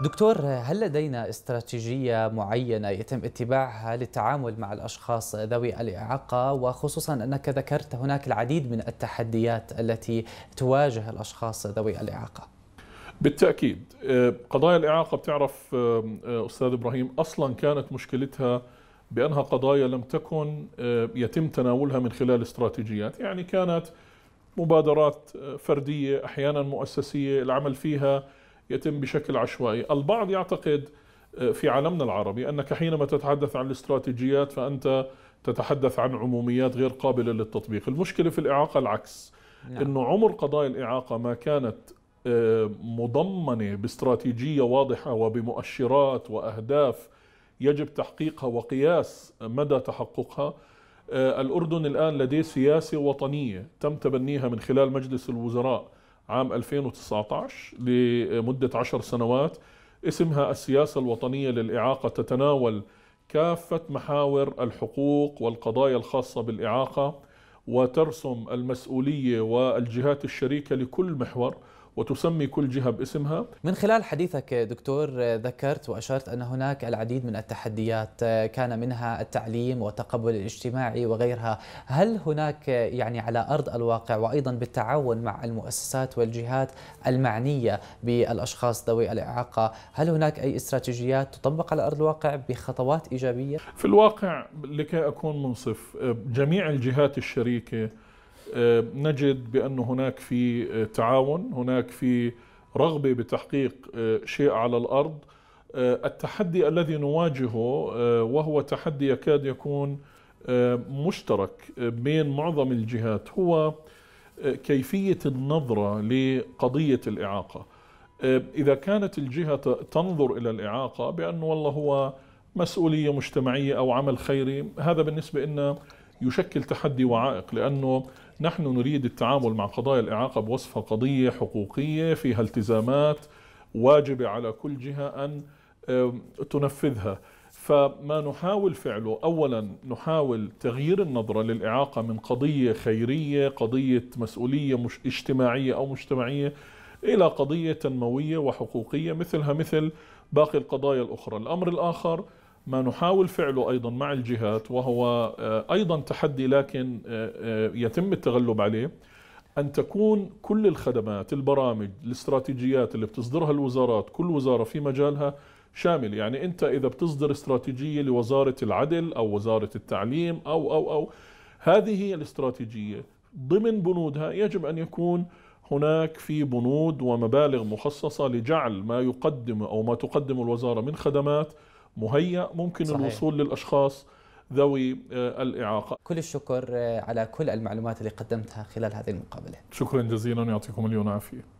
دكتور هل لدينا استراتيجية معينة يتم اتباعها للتعامل مع الأشخاص ذوي الإعاقة وخصوصا أنك ذكرت هناك العديد من التحديات التي تواجه الأشخاص ذوي الإعاقة بالتأكيد آه، قضايا الإعاقة بتعرف آه، آه، أستاذ إبراهيم أصلا كانت مشكلتها بأنها قضايا لم تكن يتم تناولها من خلال استراتيجيات يعني كانت مبادرات فردية أحيانا مؤسسية العمل فيها يتم بشكل عشوائي البعض يعتقد آه، في عالمنا العربي أنك حينما تتحدث عن الاستراتيجيات فأنت تتحدث عن عموميات غير قابلة للتطبيق المشكلة في الإعاقة العكس نعم. أنه عمر قضايا الإعاقة ما كانت آه، مضمنة باستراتيجية واضحة وبمؤشرات وأهداف يجب تحقيقها وقياس مدى تحققها آه، الأردن الآن لديه سياسة وطنية تم تبنيها من خلال مجلس الوزراء عام 2019 لمدة عشر سنوات اسمها السياسة الوطنية للإعاقة تتناول كافة محاور الحقوق والقضايا الخاصة بالإعاقة وترسم المسؤولية والجهات الشريكة لكل محور وتسمي كل جهة باسمها من خلال حديثك دكتور ذكرت وأشرت أن هناك العديد من التحديات كان منها التعليم والتقبل الاجتماعي وغيرها هل هناك يعني على أرض الواقع وأيضا بالتعاون مع المؤسسات والجهات المعنية بالأشخاص ذوي الإعاقة هل هناك أي استراتيجيات تطبق على أرض الواقع بخطوات إيجابية؟ في الواقع لكي أكون منصف جميع الجهات الشريكة آه، نجد بأن هناك في آه، تعاون هناك في رغبة بتحقيق آه، شيء على الأرض التحدي الذي نواجهه وهو تحدي يكاد يكون مشترك بين معظم الجهات هو كيفية النظرة لقضية الإعاقة إذا كانت الجهة تنظر إلى الإعاقة بأنه والله هو مسؤولية مجتمعية أو عمل خيري هذا بالنسبة لنا يشكل تحدي وعائق لأنه نحن نريد التعامل مع قضايا الإعاقة بوصفها قضية حقوقية فيها التزامات واجبة على كل جهة أن تنفذها فما نحاول فعله اولا نحاول تغيير النظره للاعاقه من قضيه خيريه قضيه مسؤوليه مش اجتماعيه او مجتمعيه الى قضيه تنمويه وحقوقيه مثلها مثل باقي القضايا الاخرى الامر الاخر ما نحاول فعله أيضا مع الجهات وهو آه، أيضا تحدي لكن آه، آه، يتم التغلب عليه أن تكون كل الخدمات البرامج الاستراتيجيات اللي بتصدرها الوزارات كل وزارة في مجالها شامل يعني أنت إذا بتصدر استراتيجية لوزارة العدل أو وزارة التعليم أو أو أو هذه الاستراتيجية ضمن بنودها يجب أن يكون هناك في بنود ومبالغ مخصصة لجعل ما يقدم أو ما تقدم الوزارة من خدمات مهيأ ممكن صحيح. الوصول للأشخاص ذوي آه، الإعاقة كل الشكر آه، على كل المعلومات اللي قدمتها خلال هذه المقابلة شكرا جزيلا يعطيكم اليوم عافية